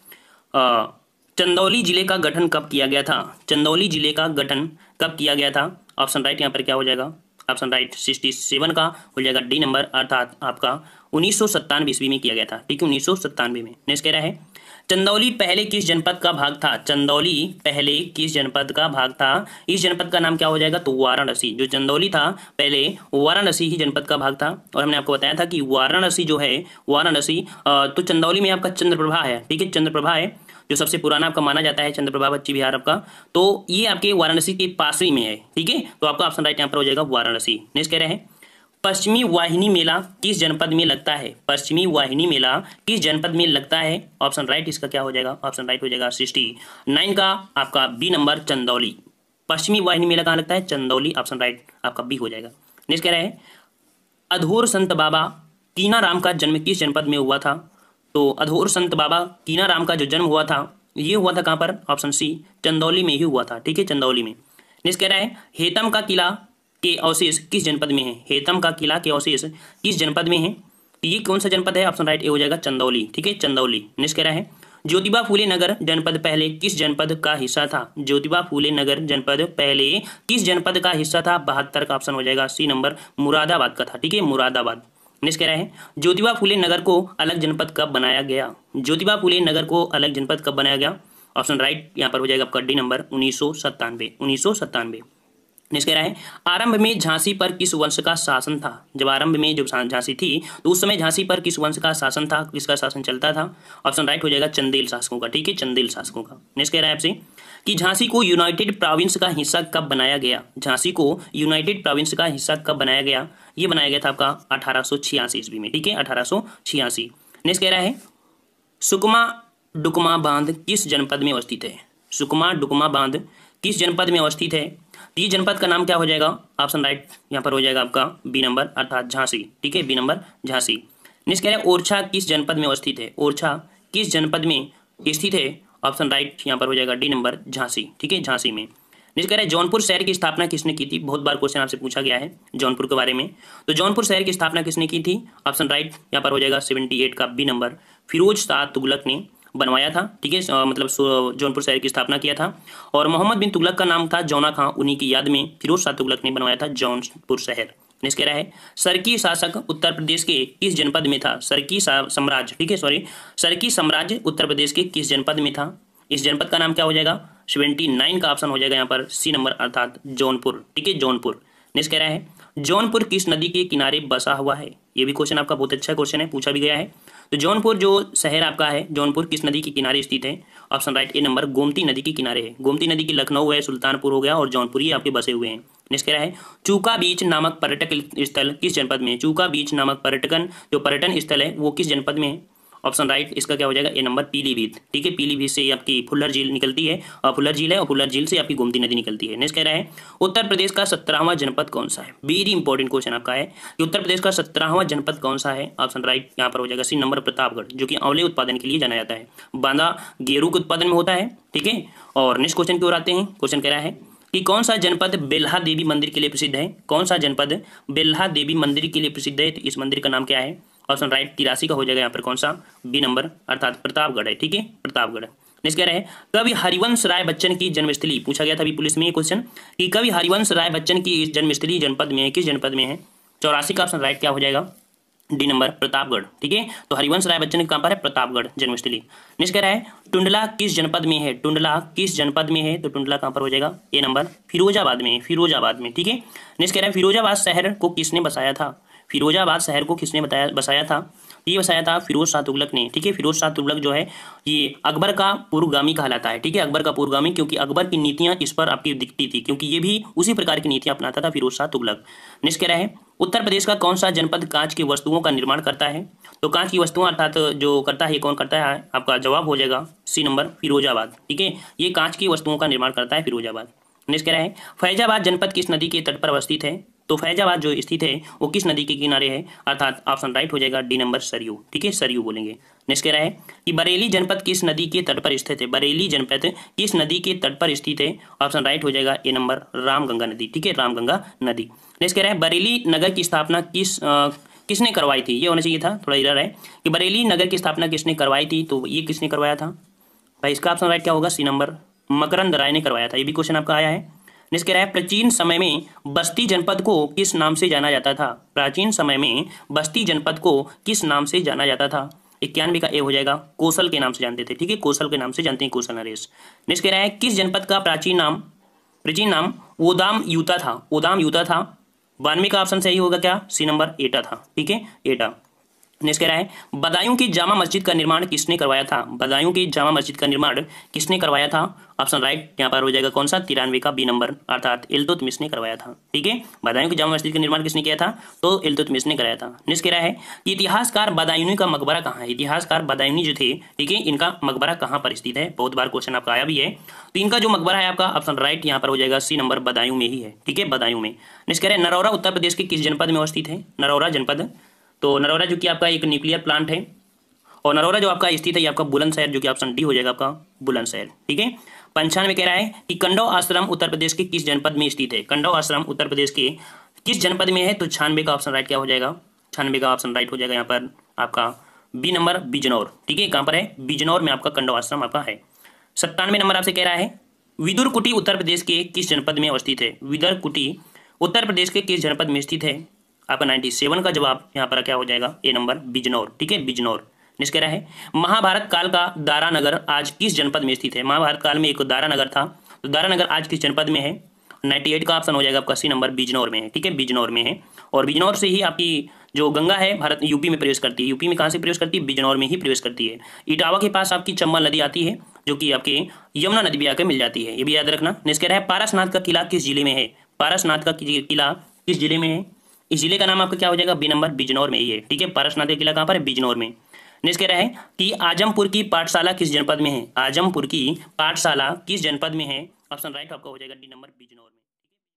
चंदौली जिले का गठन कब किया गया था चंदौली जिले का गठन कब किया गया था ऑप्शन राइट यहाँ पर क्या हो जाएगा ऑप्शन राइट सिक्सटी सेवन का हो जाएगा डी नंबर अर्थात आपका उन्नीस सौ ईस्वी में किया गया था ठीक है उन्नीस सौ में नेक्स्ट कह रहा है चंदौली पहले किस जनपद का भाग था चंदौली पहले किस जनपद का भाग था इस जनपद का नाम क्या हो जाएगा तो वाराणसी जो चंदौली था पहले वाराणसी ही जनपद का भाग था और हमने आपको बताया था कि वाराणसी जो है वाराणसी तो चंदौली में आपका चंद्रप्रभा है ठीक है चंद्रप्रभा है जो सबसे पुराना आपका माना जाता है चंद्रप्रभा बच्ची बिहार आपका तो ये आपके वाराणसी के पास ही में है ठीक है तो आपका ऑप्शन राइट यहाँ पर हो जाएगा वाराणसी नेक्स्ट कह रहे हैं पश्चिमी वाहिनी मेला किस जनपद में लगता है पश्चिमी वाहिनी मेला किस जनपद में लगता है ऑप्शन राइट इसका क्या हो जाएगा ऑप्शन राइट हो जाएगा सिक्सटी नाइन का आपका बी नंबर चंदौली पश्चिमी वाहिनी मेला कहाँ लगता है चंदौली ऑप्शन राइट आपका बी हो जाएगा नेक्स्ट कह रहे हैं अधूर संत बाबा कीना राम का जन्म किस जनपद में हुआ था तो अधूर संत बाबा कीना राम का जो जन्म हुआ था ये हुआ था कहाँ पर ऑप्शन सी चंदौली में ही हुआ था ठीक है चंदौली में नेक्स्ट कह रहा है हेतम का किला के अवशेष किस जनपद में है हेतम का किला के अवशेष किस जनपद में है ये कौन सा जनपद है ऑप्शन राइट ए हो जाएगा चंदौली ठीक है चंदौली नेक्स्ट कह रहा है ज्योतिबा फूले नगर जनपद पहले किस जनपद का हिस्सा था ज्योतिबा फूले नगर जनपद पहले किस जनपद का हिस्सा था बहत्तर का ऑप्शन हो जाएगा सी नंबर मुरादाबाद का था ठीक है मुरादाबाद नेक्स्ट कह रहा है ज्योतिबा फूले नगर को अलग जनपद कब बनाया गया ज्योतिबा फूले नगर को अलग जनपद कब बनाया गया ऑप्शन राइट यहाँ पर हो जाएगा आपका डी नंबर उन्नीस सौ सत्तानवे उन्नीस सौ सत्तानवे नेक्स्ट कह रहा है आरंभ में झांसी पर किस वंश का शासन था जब आरंभ में जब झांसी थी तो उस समय झांसी पर किस वंश का शासन था किसका शासन चलता था ऑप्शन राइट हो जाएगा चंदेल शासकों का ठीक है चंदेल शासकों का नेक्स्ट कह रहा है आपसे कि झांसी को यूनाइटेड प्रोविंस का हिस्सा कब बनाया गया झांसी को यूनाइटेड प्रोविंस का हिस्सा कब बनाया गया ये बनाया गया था आपका अठारह ईस्वी में ठीक है अठारह नेक्स्ट कह रहा है सुकमा डुकमा बांध किस जनपद में अवस्थित है सुकमा डुकमा बांध किस जनपद में अवस्थित है ये जनपद का नाम क्या हो जाएगा ऑप्शन राइट यहाँ पर हो जाएगा आपका बी नंबर अर्थात झांसी ठीक है बी नंबर झांसी नेक्स्ट कह रहे हैं ओरछा किस जनपद में अवस्थित है ओरछा किस जनपद में स्थित है ऑप्शन राइट यहाँ पर हो जाएगा डी नंबर झांसी ठीक है झांसी में नेक्स्ट कह रहे हैं जौनपुर शहर की स्थापना किसने की थी बहुत बार क्वेश्चन आपसे पूछा गया है जौनपुर के बारे में तो जौनपुर शहर की स्थापना किसने की थी ऑप्शन राइट यहाँ पर हो जाएगा सेवेंटी एट का बी नंबर फिरोज शाह तुगलक ने बनवाया था ठीक है मतलब जौनपुर शहर की स्थापना किया था और मोहम्मद बिन तुगलक का नाम था जौना खां उन्हीं की याद में फिरोज शाह तुगलक ने बनवाया था जौनपुर शहर नेक्स्ट कह रहा है सरकी शासक उत्तर प्रदेश के किस जनपद में था सरकी साम्राज्य ठीक है सॉरी सरकी साम्राज्य उत्तर प्रदेश के किस जनपद में था इस जनपद का नाम क्या हो जाएगा सेवेंटी नाइन का ऑप्शन हो जाएगा यहाँ पर सी नंबर अर्थात जौनपुर ठीक है जौनपुर नेक्स्ट कह रहा है जौनपुर किस नदी के किनारे बसा हुआ है ये भी क्वेश्चन आपका बहुत अच्छा क्वेश्चन है पूछा भी गया है तो जौनपुर जो शहर आपका है जौनपुर किस नदी के किनारे स्थित है option right A number Gomti नदी के किनारे है गोमती नदी की लखनऊ है सुल्तानपुर हो गया और जौनपुर ही आपके बसे हुए हैं नेक्स्ट कह रहा है चूका बीच नामक पर्यटक स्थल किस जनपद में है चूका बीच नामक पर्यटकन जो पर्यटन स्थल है वो किस जनपद में है ऑप्शन राइट इसका क्या हो जाएगा ये नंबर पीलीभीत ठीक है पीलीभीत से आपकी फुल्लर झील निकलती है और फुल्लर झील है और फुल्लर झील से आपकी गोमती नदी निकलती है नेक्स्ट कह रहा है उत्तर प्रदेश का सत्रहवां जनपद कौन सा है वेरी इंपॉर्टेंट क्वेश्चन आपका है कि उत्तर प्रदेश का सत्रहवां जनपद कौन सा है ऑप्शन राइट यहाँ पर हो जाएगा सी नंबर प्रतापगढ़ जो कि अवले उत्पादन के लिए जाना जाता है बांदा गेरू के उत्पादन में होता है ठीक है और नेक्स्ट क्वेश्चन की ओर आते हैं क्वेश्चन कह रहा है कि कौन सा जनपद बेल्हा देवी मंदिर के लिए प्रसिद्ध है कौन सा जनपद बेल्हा देवी मंदिर के लिए प्रसिद्ध है तो इस मंदिर का नाम क्या है ऑप्शन राइट तिरासी का हो जाएगा यहाँ पर कौन सा बी नंबर अर्थात प्रतापगढ़ है ठीक है प्रतापगढ़ नेक्स्ट कह रहे हैं कवि हरिवंश राय बच्चन की जन्मस्थली पूछा गया था अभी पुलिस में ये क्वेश्चन कि कवि हरिवंश राय बच्चन की जन्मस्थली जनपद में है किस जनपद में है चौरासी का ऑप्शन राइट क्या हो जाएगा डी नंबर प्रतापगढ़ ठीक है तो हरिवंश राय बच्चन कहाँ पर है प्रतापगढ़ जन्मस्थली नेक्स्ट कह रहा है टुंडला किस जनपद में है टुंडला किस जनपद में है तो टुंडला कहाँ पर हो जाएगा ए नंबर फिरोजाबाद में फिरोजाबाद में ठीक है नेक्स्ट कह रहा है फिरोजाबाद शहर को किसने बसाया था फिरोजाबाद शहर को किसने बताया बसाया था ये बसाया था फिरोज शाह तुगलक ने ठीक है फिरोज शाह तुगलक जो है ये अकबर का पूर्वगामी कहलाता है ठीक है अकबर का पूर्वगामी क्योंकि अकबर की नीतियां इस पर आपकी दिखती थी क्योंकि ये भी उसी प्रकार की नीतियां अपनाता था फिरोज शाह तुगलक नेक्स्ट कह है उत्तर प्रदेश का कौन सा जनपद कांच की वस्तुओं का निर्माण करता है तो कांच की वस्तुओं अर्थात जो करता है कौन करता है आपका जवाब हो जाएगा सी नंबर फिरोजाबाद ठीक है ये कांच की वस्तुओं का निर्माण करता है फिरोजाबाद नेक्स्ट कह है फैजाबाद जनपद किस नदी के तट पर अवस्थित है तो फैजाबाद जो स्थित है वो किस नदी के किनारे है अर्थात ऑप्शन राइट हो जाएगा डी नंबर सरयू ठीक है सरयू बोलेंगे नेक्स्ट कह रहा है कि बरेली जनपद किस नदी के तट पर स्थित है बरेली जनपद किस नदी के तट पर स्थित है ऑप्शन राइट हो जाएगा ए नंबर रामगंगा नदी ठीक है रामगंगा नदी नेक्स्ट कह रहा है बरेली नगर की स्थापना किस किसने करवाई थी ये होना चाहिए था थोड़ा इधर है कि बरेली नगर की स्थापना किसने करवाई थी तो ये किसने करवाया था भाई इसका ऑप्शन राइट क्या होगा सी नंबर मकरंद राय ने करवाया था ये भी क्वेश्चन आपका आया है नेक्स्ट कह रहा है प्राचीन समय में बस्ती जनपद को किस नाम से जाना जाता था प्राचीन समय में बस्ती जनपद को किस नाम से जाना जाता था इक्यानवे का ए हो जाएगा कौशल के नाम से जानते थे ठीक है कौशल के नाम से जानते हैं कौशल नरेश नेक्स्ट कह रहा है किस जनपद का प्राचीन नाम प्राचीन नाम ओदाम यूता था ओदाम यूता था बानवे का ऑप्शन सही होगा क्या सी नंबर एटा था ठीक है एटा नेक्स्ट कह रहा है बदायूं की जामा मस्जिद का निर्माण किसने करवाया था बदायूं की जामा मस्जिद का निर्माण किसने करवाया था ऑप्शन राइट यहाँ पर हो जाएगा कौन सा तिरानवे का बी नंबर अर्थात इल्तुतमिश ने करवाया था ठीक है बदायूं की जामा मस्जिद का निर्माण किसने किया था तो इल्तुतमिश ने कराया था नेक्स्ट कह रहा है इतिहासकार बदायूनी का मकबरा कहाँ है इतिहासकार बदायूनी जो थे ठीक है इनका मकबरा कहाँ पर स्थित है बहुत बार क्वेश्चन आपका आया भी है तो इनका जो मकबरा है आपका ऑप्शन राइट यहाँ पर हो जाएगा सी नंबर बदायूं में ही है ठीक है बदायूं में नेक्स्ट कह रहे हैं नरौरा उत्तर प्रदेश के किस जनपद में अवस्थित है नरौरा जनपद तो नरोरा जो कि आपका एक न्यूक्लियर प्लांट है और नरोरा जो आपका स्थित है आपका बुलंदशहर जो कि ऑप्शन डी हो जाएगा आपका बुलंदशहर ठीक है पंचानवे कह रहा है कि कंडो आश्रम उत्तर प्रदेश के किस जनपद में स्थित है कंडो आश्रम उत्तर प्रदेश के किस जनपद में है तो छानबे का ऑप्शन राइट क्या हो जाएगा छानबे का ऑप्शन राइट हो जाएगा यहाँ पर आपका बी नंबर बिजनौर ठीक है कहाँ पर है बिजनौर में आपका कंडो आश्रम आपका है सत्तानवे नंबर आपसे कह रहा है विदुर कुटी उत्तर प्रदेश के किस जनपद में अवस्थित है विदुर कुटी उत्तर प्रदेश के किस जनपद में स्थित है आपका नाइन्टी सेवन का जवाब यहाँ पर क्या हो जाएगा ए नंबर बिजनौर ठीक है बिजनौर नेक्स्ट कह रहा है महाभारत काल का दारा नगर आज किस जनपद में स्थित है महाभारत काल में एक तो दारा नगर था तो दारा नगर आज किस जनपद में है नाइन्टी एट का ऑप्शन हो जाएगा आपका सी नंबर बिजनौर में है ठीक है बिजनौर में है और बिजनौर से ही आपकी जो गंगा है भारत यूपी में प्रवेश करती है यूपी में कहाँ से प्रवेश करती है बिजनौर में ही प्रवेश करती है इटावा के पास आपकी चम्बा नदी आती है जो कि आपके यमुना नदी भी आकर मिल जाती है ये भी याद रखना नेक्स्ट कह रहा है पारसनाथ का किला किस जिले में है पारसनाथ का किला किस जिले में है इस जिले का नाम आपका क्या हो जाएगा बी नंबर बिजनौर में ही है ठीक है परसनाथ का किला कहाँ पर है बिजनौर में नेक्स्ट कह रहा है कि आजमपुर की पाठशाला किस जनपद में है आजमपुर की पाठशाला किस जनपद में है ऑप्शन राइट आपका हो जाएगा डी नंबर बिजनौर